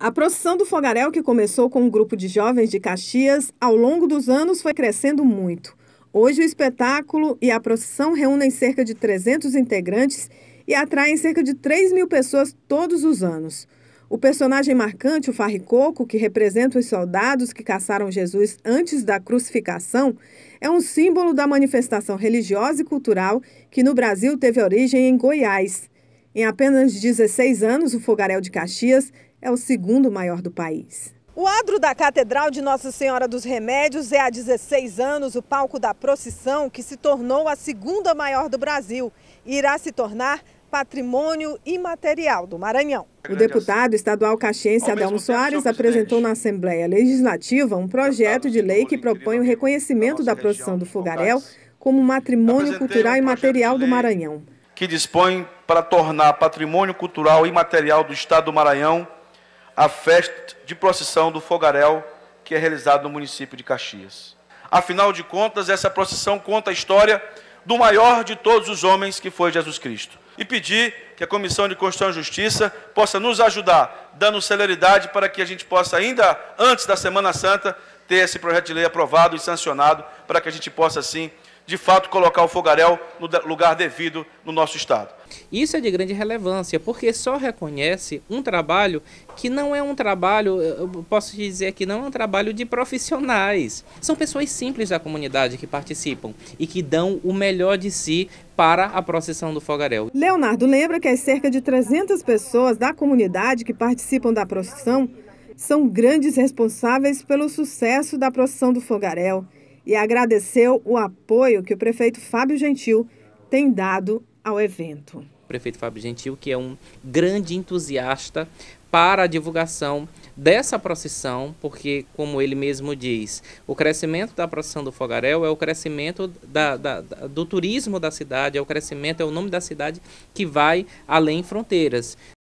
A procissão do fogaréu, que começou com um grupo de jovens de Caxias, ao longo dos anos foi crescendo muito. Hoje, o espetáculo e a procissão reúnem cerca de 300 integrantes e atraem cerca de 3 mil pessoas todos os anos. O personagem marcante, o farricoco, que representa os soldados que caçaram Jesus antes da crucificação, é um símbolo da manifestação religiosa e cultural que no Brasil teve origem em Goiás. Em apenas 16 anos, o fogaréu de Caxias é o segundo maior do país. O adro da Catedral de Nossa Senhora dos Remédios é há 16 anos o palco da procissão que se tornou a segunda maior do Brasil e irá se tornar patrimônio imaterial do Maranhão. O deputado estadual caxense Adão Soares apresentou na Assembleia Legislativa um projeto de lei que propõe o reconhecimento da procissão do Fogarel como patrimônio cultural imaterial do Maranhão. Que dispõe para tornar patrimônio cultural imaterial do Estado do Maranhão a festa de procissão do fogaréu que é realizada no município de Caxias. Afinal de contas, essa procissão conta a história do maior de todos os homens, que foi Jesus Cristo. E pedir que a Comissão de Constituição e Justiça possa nos ajudar, dando celeridade para que a gente possa, ainda antes da Semana Santa, ter esse projeto de lei aprovado e sancionado, para que a gente possa, assim, de fato, colocar o fogaréu no lugar devido no nosso Estado. Isso é de grande relevância, porque só reconhece um trabalho que não é um trabalho, eh, eu posso te dizer que não é um trabalho de profissionais. São pessoas simples da comunidade que participam e que dão o melhor de si para a procissão do fogaréu. Leonardo lembra que as cerca de 300 pessoas da comunidade que participam da procissão são grandes responsáveis pelo sucesso da procissão do fogaréu e agradeceu o apoio que o prefeito Fábio Gentil tem dado ao evento. O prefeito Fábio Gentil, que é um grande entusiasta para a divulgação dessa procissão, porque, como ele mesmo diz, o crescimento da procissão do Fogaréu é o crescimento da, da, do turismo da cidade, é o crescimento, é o nome da cidade que vai além fronteiras.